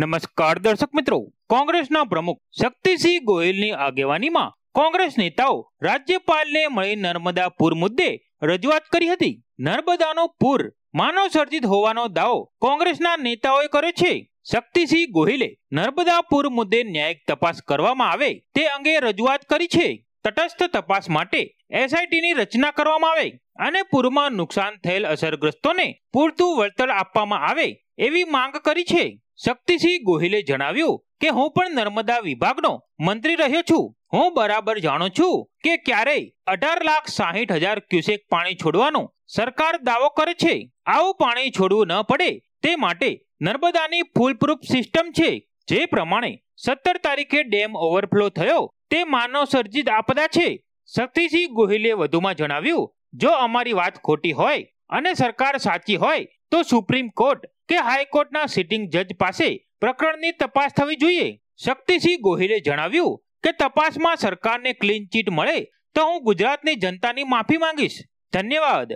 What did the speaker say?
નમસ્કાર દર્શક મિત્રો કોંગ્રેસના પ્રમુખ શક્તિસિંહ ગોહિલની આગેવાનીમાં કોંગ્રેસ નેતાઓ રાજ્યપાલને મળી નર્મદા પૂર મુદ્દે રજૂઆત કરી હતી નર્મદાનો પૂર માનવ સર્જિત હોવાનો દાવો કોંગ્રેસના નેતાઓએ કર્યો છે શક્તિસિંહ ગોહિલે નર્મદા પૂર મુદ્દે ન્યાયિક તપાસ કરવામાં આવે તે અંગે રજૂઆત કરી છે તટસ્થ તપાસ માટે એસઆઈટીની રચના કરવામાં આવે અને પૂરમાં નુકસાન થયેલ અસરગ્રસ્તોને પૂરતું વળતર આપવામાં આવે એવી માંગ કરી છે શક્તિસિંહ ગોહિલે જણાવ્યું કે હું પણ નર્મદા વિભાગનો મંત્રી રહ્યો છું હું બરાબર જાણું છું કે ક્યારેય અઢાર લાખ સાહીઠ હજાર ક્યુસેક પાણી છોડવાનું સરકાર દાવો કરે છે આવું પાણી છોડવું ન પડે તે માટે નર્મદાની ફૂલપ્રૂફ સિસ્ટમ છે જે પ્રમાણે સત્તર તારીખે ડેમ ઓવરફ્લો થયો તે માનવ સર્જિત આપદા છે શક્તિસિંહ ગોહિલે વધુમાં જણાવ્યું જો અમારી વાત ખોટી હોય અને સરકાર સાચી હોય તો સુપ્રીમ કોર્ટ કે હાઈકોર્ટના સિટિંગ જજ પાસે પ્રકરણની તપાસ થવી જોઈએ શક્તિસિંહ ગોહિલે જણાવ્યું કે તપાસમાં સરકારને ક્લીન ચીટ મળે તો હું ગુજરાતની જનતાની માફી માંગીશ ધન્યવાદ